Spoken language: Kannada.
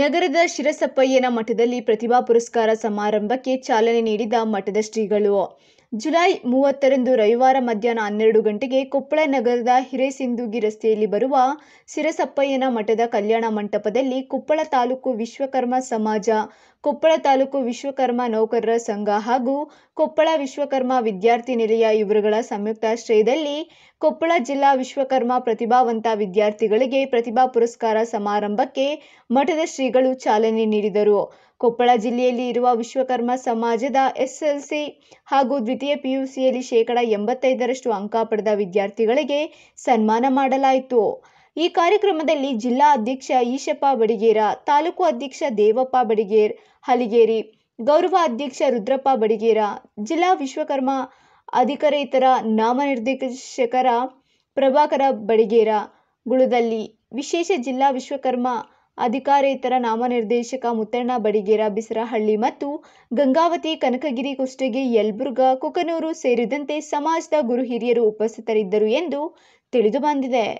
ನಗರದ ಶಿರಸಪ್ಪಯ್ಯನ ಮಠದಲ್ಲಿ ಪ್ರತಿಭಾ ಪುರಸ್ಕಾರ ಸಮಾರಂಭಕ್ಕೆ ಚಾಲನೆ ನೀಡಿದ ಮಠದ ಶ್ರೀಗಳು ಜುಲೈ ಮೂವತ್ತರಂದು ರವಿವಾರ ಮಧ್ಯಾಹ್ನ ಹನ್ನೆರಡು ಗಂಟೆಗೆ ಕೊಪ್ಪಳ ನಗರದ ಹಿರೇಸಿಂಧುಗಿ ರಸ್ತೆಯಲ್ಲಿ ಬರುವ ಸಿರಸಪ್ಪಯ್ಯನ ಮಠದ ಕಲ್ಯಾಣ ಮಂಟಪದಲ್ಲಿ ಕೊಪ್ಪಳ ತಾಲೂಕು ವಿಶ್ವಕರ್ಮ ಸಮಾಜ ಕೊಪ್ಪಳ ತಾಲೂಕು ವಿಶ್ವಕರ್ಮ ನೌಕರರ ಸಂಘ ಹಾಗೂ ಕೊಪ್ಪಳ ವಿಶ್ವಕರ್ಮ ವಿದ್ಯಾರ್ಥಿ ನಿಲಯ ಇವರುಗಳ ಸಂಯುಕ್ತಾಶ್ರಯದಲ್ಲಿ ಕೊಪ್ಪಳ ಜಿಲ್ಲಾ ವಿಶ್ವಕರ್ಮ ಪ್ರತಿಭಾವಂತ ವಿದ್ಯಾರ್ಥಿಗಳಿಗೆ ಪ್ರತಿಭಾ ಪುರಸ್ಕಾರ ಸಮಾರಂಭಕ್ಕೆ ಮಠದ ಶ್ರೀಗಳು ಚಾಲನೆ ನೀಡಿದರು ಕೊಪ್ಪಳ ಜಿಲ್ಲೆಯಲ್ಲಿ ಇರುವ ವಿಶ್ವಕರ್ಮ ಸಮಾಜದ ಎಸ್ಎಲ್ಸಿ ಹಾಗೂ ದ್ವಿತೀಯ ಪಿಯುಸಿಯಲ್ಲಿ ಶೇಕಡ ಎಂಬತ್ತೈದರಷ್ಟು ಅಂಕ ಪಡೆದ ವಿದ್ಯಾರ್ಥಿಗಳಿಗೆ ಸನ್ಮಾನ ಮಾಡಲಾಯಿತು ಈ ಕಾರ್ಯಕ್ರಮದಲ್ಲಿ ಜಿಲ್ಲಾ ಅಧ್ಯಕ್ಷ ಈಶಪ್ಪ ಬಡಿಗೇರ ತಾಲೂಕು ಅಧ್ಯಕ್ಷ ದೇವಪ್ಪ ಬಡಿಗೇರ್ ಹಲಿಗೇರಿ ಗೌರವ ಅಧ್ಯಕ್ಷ ರುದ್ರಪ್ಪ ಬಡಿಗೇರ ಜಿಲ್ಲಾ ವಿಶ್ವಕರ್ಮ ಅಧಿಕಾರೇತರ ನಾಮನಿರ್ದೇಶಕರ ಪ್ರಭಾಕರ ಬಡಿಗೇರ ಗುಳದಲ್ಲಿ ವಿಶೇಷ ಜಿಲ್ಲಾ ವಿಶ್ವಕರ್ಮ ಅಧಿಕಾರೇತರ ನಾಮನಿರ್ದೇಶಕ ಮುತ್ತಣ್ಣ ಬಡಿಗೇರ ಬಿಸರಹಳ್ಳಿ ಮತ್ತು ಗಂಗಾವತಿ ಕನಕಗಿರಿ ಕುಷ್ಟಗಿ ಯಲ್ಬುರ್ಗ ಕುಕನೂರು ಸೇರಿದಂತೆ ಸಮಾಜದ ಗುರು ಹಿರಿಯರು ಉಪಸ್ಥಿತರಿದ್ದರು ಎಂದು ತಿಳಿದುಬಂದಿದೆ